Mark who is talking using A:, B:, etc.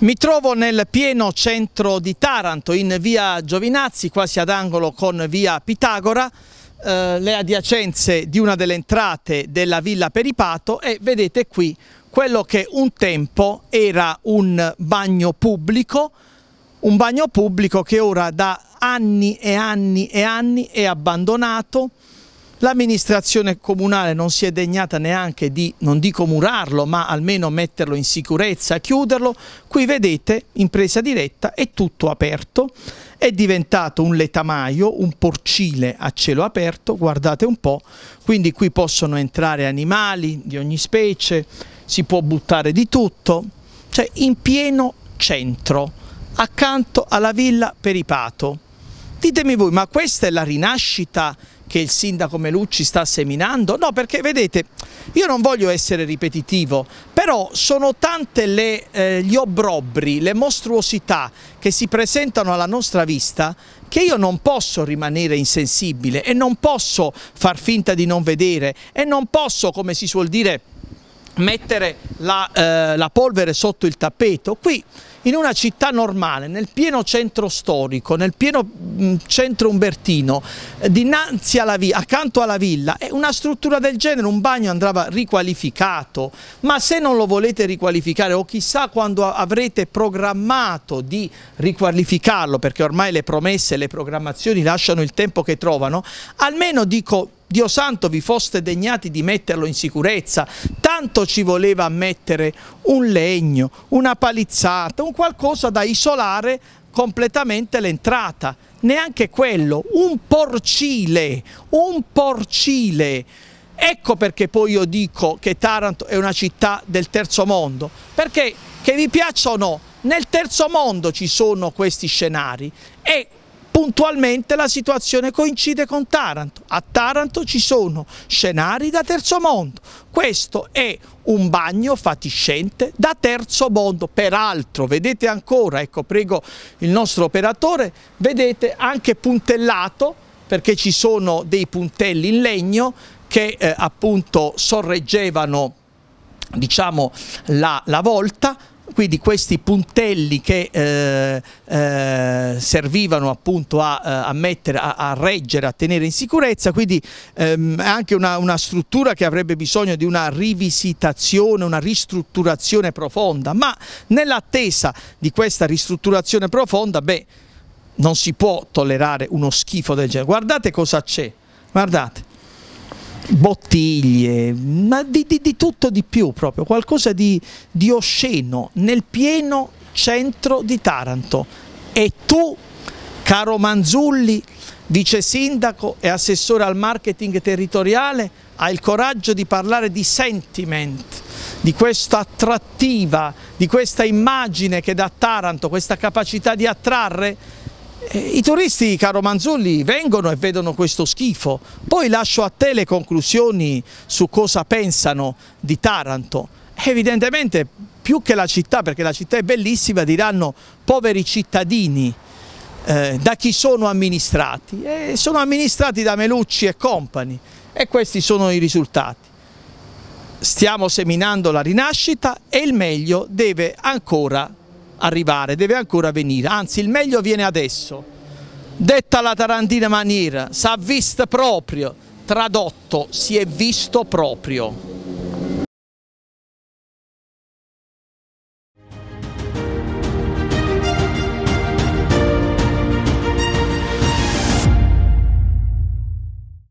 A: Mi trovo nel pieno centro di Taranto, in via Giovinazzi, quasi ad angolo con via Pitagora, eh, le adiacenze di una delle entrate della Villa Peripato e vedete qui quello che un tempo era un bagno pubblico, un bagno pubblico che ora da anni e anni e anni è abbandonato, L'amministrazione comunale non si è degnata neanche di, non dico murarlo, ma almeno metterlo in sicurezza, chiuderlo. Qui vedete, impresa diretta, è tutto aperto. È diventato un letamaio, un porcile a cielo aperto, guardate un po'. Quindi qui possono entrare animali di ogni specie, si può buttare di tutto. Cioè in pieno centro, accanto alla villa Peripato. Ditemi voi, ma questa è la rinascita che il sindaco Melucci sta seminando? No, perché vedete, io non voglio essere ripetitivo, però sono tante le, eh, gli obbrobri, le mostruosità che si presentano alla nostra vista che io non posso rimanere insensibile e non posso far finta di non vedere e non posso, come si suol dire, mettere la, eh, la polvere sotto il tappeto, qui in una città normale, nel pieno centro storico, nel pieno mm, centro umbertino, eh, dinanzi alla via, accanto alla villa, una struttura del genere, un bagno andava riqualificato, ma se non lo volete riqualificare o chissà quando avrete programmato di riqualificarlo, perché ormai le promesse e le programmazioni lasciano il tempo che trovano, almeno dico Dio santo vi foste degnati di metterlo in sicurezza, tanto ci voleva mettere un legno, una palizzata, un qualcosa da isolare completamente l'entrata, neanche quello, un porcile, un porcile. Ecco perché poi io dico che Taranto è una città del terzo mondo, perché che vi piaccia o no, nel terzo mondo ci sono questi scenari e puntualmente la situazione coincide con Taranto. A Taranto ci sono scenari da terzo mondo. Questo è un bagno fatiscente da terzo mondo. Peraltro, vedete ancora, ecco prego il nostro operatore, vedete anche puntellato perché ci sono dei puntelli in legno che eh, appunto sorreggevano diciamo, la, la volta quindi questi puntelli che eh, eh, servivano appunto a, eh, a mettere, a, a, reggere, a tenere in sicurezza, quindi ehm, anche una, una, struttura che avrebbe bisogno di una rivisitazione, una ristrutturazione profonda, ma nell'attesa di questa ristrutturazione profonda, beh, non si può tollerare uno schifo del genere. Guardate cosa c'è, guardate bottiglie, ma di, di, di, tutto di più proprio, qualcosa di, di osceno nel pieno centro di Taranto. E tu, caro Manzulli, vice sindaco e assessore al marketing territoriale, hai il coraggio di parlare di sentiment, di questa attrattiva, di questa immagine che dà Taranto, questa capacità di attrarre eh, I turisti, caro Manzulli, vengono e vedono questo schifo, poi lascio a te le conclusioni su cosa pensano di Taranto. Evidentemente più che la città, perché la città è bellissima, diranno poveri cittadini eh, da chi sono amministrati. E sono amministrati da Melucci e compagni e questi sono i risultati. Stiamo seminando la rinascita e il meglio deve ancora arrivare, deve ancora venire, anzi il meglio viene adesso. Detta la tarantina maniera, si è visto proprio, tradotto, si è visto proprio.